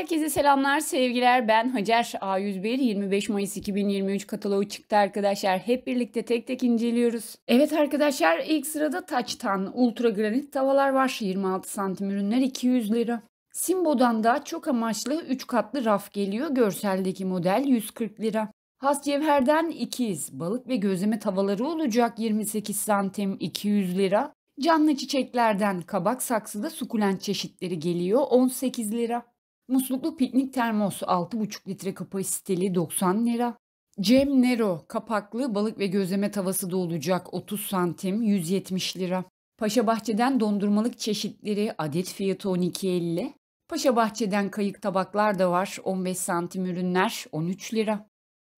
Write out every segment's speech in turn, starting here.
Herkese selamlar, sevgiler. Ben Hacer A101. 25 Mayıs 2023 kataloğu çıktı arkadaşlar. Hep birlikte tek tek inceliyoruz. Evet arkadaşlar ilk sırada Taç'tan ultra granit tavalar var. 26 santim ürünler 200 lira. Simbo'dan da çok amaçlı 3 katlı raf geliyor. Görseldeki model 140 lira. Has Cevher'den ikiz balık ve gözleme tavaları olacak 28 santim 200 lira. Canlı çiçeklerden kabak saksıda sukulent çeşitleri geliyor 18 lira. Musluklu piknik termosu 6,5 litre kapasiteli 90 lira. Cem Nero kapaklı balık ve gözleme tavası da olacak 30 santim 170 lira. Paşa Bahçe'den dondurmalık çeşitleri adet fiyatı 12.50. Paşa Bahçe'den kayık tabaklar da var 15 santim ürünler 13 lira.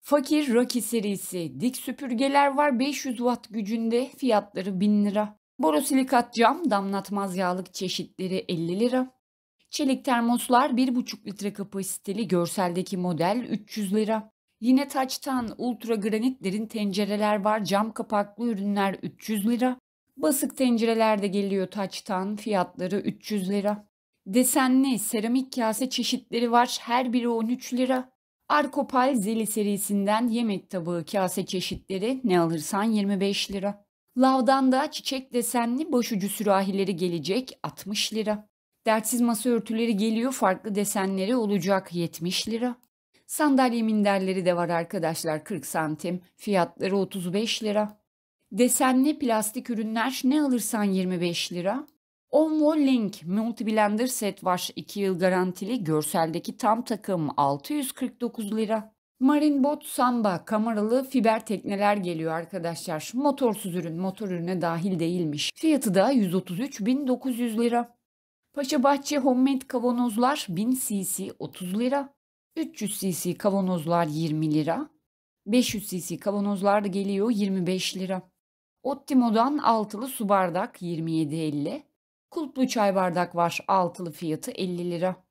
Fakir Rocky serisi dik süpürgeler var 500 watt gücünde fiyatları 1000 lira. Borosilikat cam damlatmaz yağlık çeşitleri 50 lira. Çelik termoslar 1,5 litre kapasiteli görseldeki model 300 lira. Yine taçtan ultra granit tencereler var. Cam kapaklı ürünler 300 lira. Basık tencereler de geliyor taçtan. Fiyatları 300 lira. Desenli seramik kase çeşitleri var. Her biri 13 lira. Arkopal Zeli serisinden yemek tabağı kase çeşitleri ne alırsan 25 lira. Lavdan da çiçek desenli başucu sürahileri gelecek 60 lira. Dertsiz masa örtüleri geliyor farklı desenleri olacak 70 lira. Sandalye minderleri de var arkadaşlar 40 santim. Fiyatları 35 lira. Desenli plastik ürünler ne alırsan 25 lira. Onvo Link Multi Blender set var 2 yıl garantili görseldeki tam takım 649 lira. Marinbot Samba kameralı fiber tekneler geliyor arkadaşlar. Motorsuz ürün motor ürüne dahil değilmiş. Fiyatı da 133.900 lira. Paşabahçe homemade kavanozlar 1000 cc 30 lira. 300 cc kavanozlar 20 lira. 500 cc kavanozlar da geliyor 25 lira. Ottimo'dan altılı su bardak 27.50. Kulplu çay bardak var altılı fiyatı 50 lira.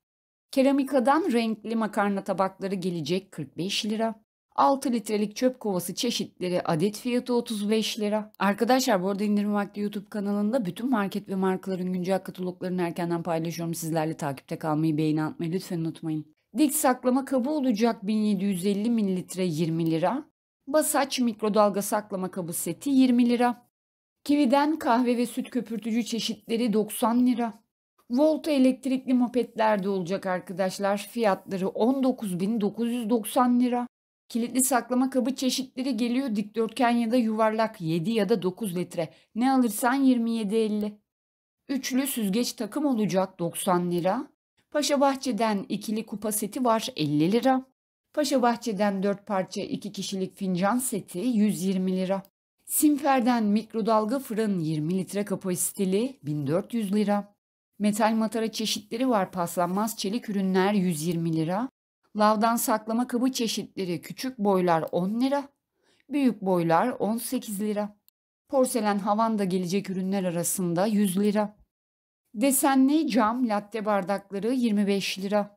Keramikadan renkli makarna tabakları gelecek 45 lira. 6 litrelik çöp kovası çeşitleri adet fiyatı 35 lira. Arkadaşlar bu arada indirim vakti YouTube kanalında bütün market ve markaların güncel kataloglarını erkenden paylaşıyorum. Sizlerle takipte kalmayı, beğeni atmayı lütfen unutmayın. Dik saklama kabı olacak 1750 mililitre 20 lira. Basaç mikrodalga saklama kabı seti 20 lira. Kividen kahve ve süt köpürtücü çeşitleri 90 lira. Volta elektrikli mopetler de olacak arkadaşlar. Fiyatları 19.990 lira. Kilitli saklama kabı çeşitleri geliyor dikdörtgen ya da yuvarlak 7 ya da 9 litre. Ne alırsan 27.50. Üçlü süzgeç takım olacak 90 lira. Paşa Bahçe'den ikili kupa seti var 50 lira. Paşa Bahçe'den 4 parça 2 kişilik fincan seti 120 lira. Simfer'den mikrodalga fırın 20 litre kapasiteli 1400 lira. Metal matara çeşitleri var paslanmaz çelik ürünler 120 lira. Lavdan saklama kabı çeşitleri küçük boylar 10 lira, büyük boylar 18 lira. Porselen havanda gelecek ürünler arasında 100 lira. Desenli cam latte bardakları 25 lira.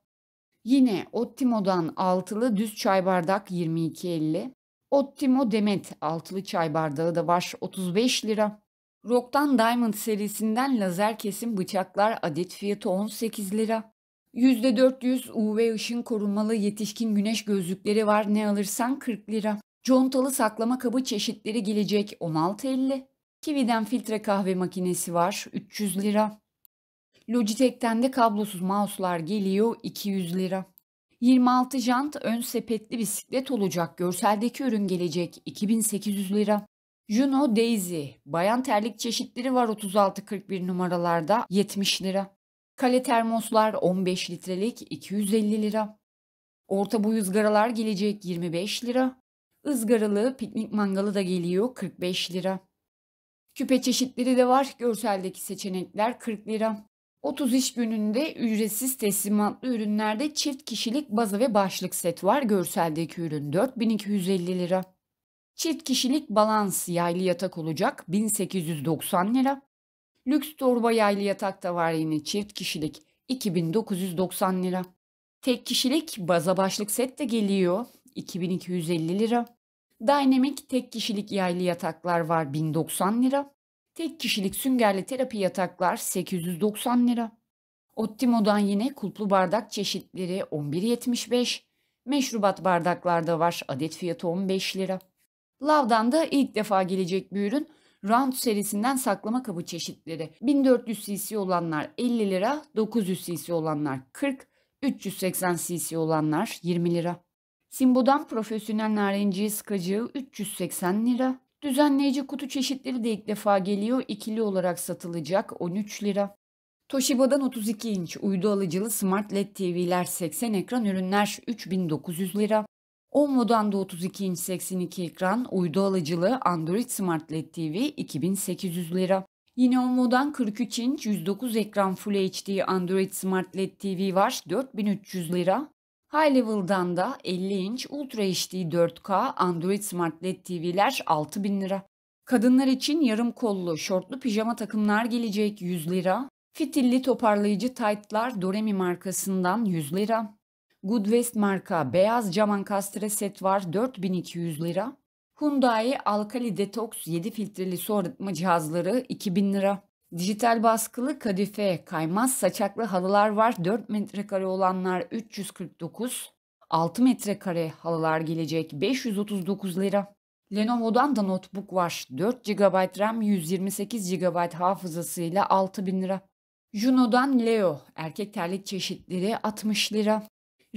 Yine Ottimo'dan altılı düz çay bardak 22.50. Ottimo Demet altılı çay bardağı da var 35 lira. Rock'tan Diamond serisinden lazer kesim bıçaklar adet fiyatı 18 lira. %400 UV ışın korunmalı yetişkin güneş gözlükleri var. Ne alırsan 40 lira. Contalı saklama kabı çeşitleri gelecek 16.50. Kividen filtre kahve makinesi var 300 lira. Logitech'ten de kablosuz mouse'lar geliyor 200 lira. 26 jant ön sepetli bisiklet olacak. Görseldeki ürün gelecek 2800 lira. Juno Daisy bayan terlik çeşitleri var 36-41 numaralarda 70 lira. Kale termoslar 15 litrelik 250 lira. Orta boy ızgaralar gelecek 25 lira. Izgaralı piknik mangalı da geliyor 45 lira. Küpe çeşitleri de var. Görseldeki seçenekler 40 lira. 30 iş gününde ücretsiz teslimatlı ürünlerde çift kişilik baza ve başlık set var. Görseldeki ürün 4250 lira. Çift kişilik balans yaylı yatak olacak 1890 lira. Lüks torba yaylı yatak da var yine çift kişilik 2990 lira. Tek kişilik baza başlık set de geliyor 2250 lira. Dynamic tek kişilik yaylı yataklar var 1090 lira. Tek kişilik süngerli terapi yataklar 890 lira. Ottimo'dan yine kulplu bardak çeşitleri 11.75. Meşrubat bardaklarda var adet fiyatı 15 lira. Lav'dan da ilk defa gelecek bir ürün Round serisinden saklama kabı çeşitleri. 1400 cc olanlar 50 lira, 900 cc olanlar 40, 380 cc olanlar 20 lira. Simbo'dan profesyonel narenciye sıkacağı 380 lira. Düzenleyici kutu çeşitleri de ilk defa geliyor. ikili olarak satılacak 13 lira. Toshiba'dan 32 inç uydu alıcılı Smart LED TV'ler 80 ekran ürünler 3900 lira. Olmo'dan da 32 inç 82 ekran, uydu alıcılı Android Smart LED TV 2800 lira. Yine Olmo'dan 43 inç 109 ekran Full HD Android Smart LED TV var 4300 lira. High Level'dan da 50 inç Ultra HD 4K Android Smart LED TV'ler 6000 lira. Kadınlar için yarım kollu şortlu pijama takımlar gelecek 100 lira. Fitilli toparlayıcı taytlar Doremi markasından 100 lira. Goodwest marka beyaz cam ankastre set var 4200 lira. Hyundai Alkali Detox 7 filtreli su arıtma cihazları 2000 lira. Dijital baskılı kadife, kaymaz saçaklı halılar var 4 metrekare olanlar 349. 6 metrekare halılar gelecek 539 lira. Lenovo'dan da notebook var. 4 GB RAM 128 GB hafızasıyla 6000 lira. Juno'dan Leo erkek terlik çeşitleri 60 lira.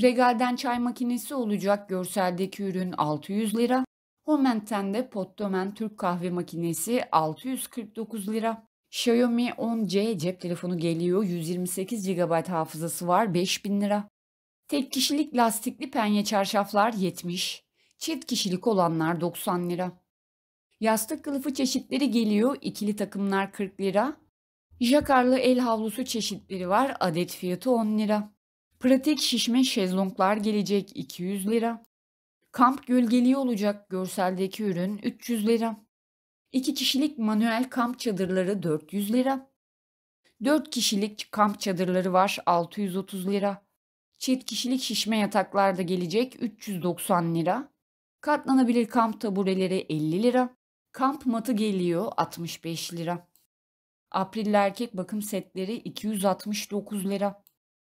Regal'den çay makinesi olacak görseldeki ürün 600 lira. Homent'ten de Potdomen Türk kahve makinesi 649 lira. Xiaomi 10C cep telefonu geliyor. 128 GB hafızası var 5000 lira. Tek kişilik lastikli penye çarşaflar 70. Çift kişilik olanlar 90 lira. Yastık kılıfı çeşitleri geliyor. İkili takımlar 40 lira. Jakarlı el havlusu çeşitleri var. Adet fiyatı 10 lira. Pratik şişme şezlonglar gelecek 200 lira. Kamp gölgeliği olacak görseldeki ürün 300 lira. 2 kişilik manuel kamp çadırları 400 lira. 4 kişilik kamp çadırları var 630 lira. Çift kişilik şişme yataklar da gelecek 390 lira. Katlanabilir kamp tabureleri 50 lira. Kamp matı geliyor 65 lira. April'li erkek bakım setleri 269 lira.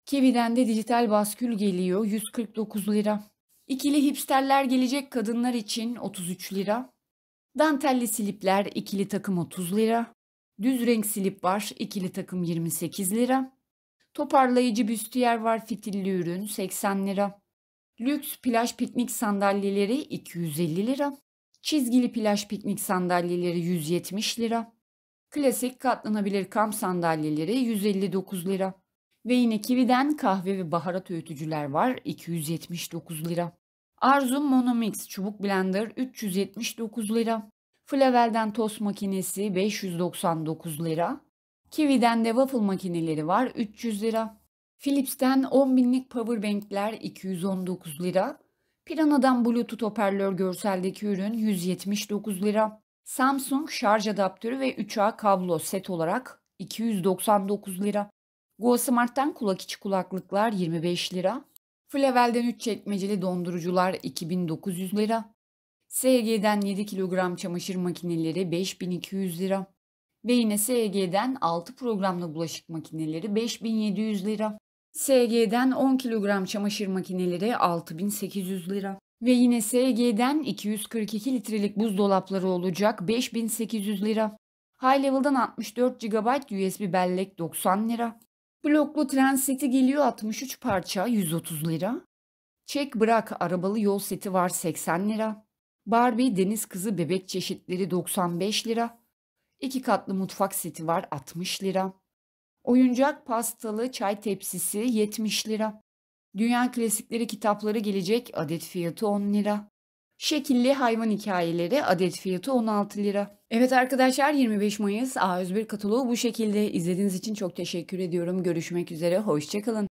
Kiwi'den de dijital baskül geliyor 149 lira. İkili hipsterler gelecek kadınlar için 33 lira. Dantelli silipler ikili takım 30 lira. Düz renk silip var ikili takım 28 lira. Toparlayıcı büstiyer var fitilli ürün 80 lira. Lüks plaj piknik sandalyeleri 250 lira. Çizgili plaj piknik sandalyeleri 170 lira. Klasik katlanabilir kamp sandalyeleri 159 lira. Ve yine kividen kahve ve baharat öğütücüler var 279 lira. Arzu Monomix çubuk blender 379 lira. Flavel'den tost makinesi 599 lira. Kividen de waffle makineleri var 300 lira. Philips'ten 10 binlik power bankler 219 lira. Pirana'dan Bluetooth hoparlör görseldeki ürün 179 lira. Samsung şarj adaptörü ve 3A kablo set olarak 299 lira. GoSmart'tan kulak içi kulaklıklar 25 lira. Flavel'den 3 çekmeceli dondurucular 2900 lira. SG'den 7 kilogram çamaşır makineleri 5200 lira. Ve yine SG'den 6 programlı bulaşık makineleri 5700 lira. SG'den 10 kilogram çamaşır makineleri 6800 lira. Ve yine SG'den 242 litrelik buzdolapları olacak 5800 lira. High Level'dan 64 GB USB bellek 90 lira. Bloklu tren seti geliyor 63 parça 130 lira. Çek bırak arabalı yol seti var 80 lira. Barbie deniz kızı bebek çeşitleri 95 lira. İki katlı mutfak seti var 60 lira. Oyuncak pastalı çay tepsisi 70 lira. Dünya klasikleri kitapları gelecek adet fiyatı 10 lira. Şekilli hayvan hikayeleri adet fiyatı 16 lira. Evet arkadaşlar 25 Mayıs A101 kataloğu bu şekilde. İzlediğiniz için çok teşekkür ediyorum. Görüşmek üzere. Hoşçakalın.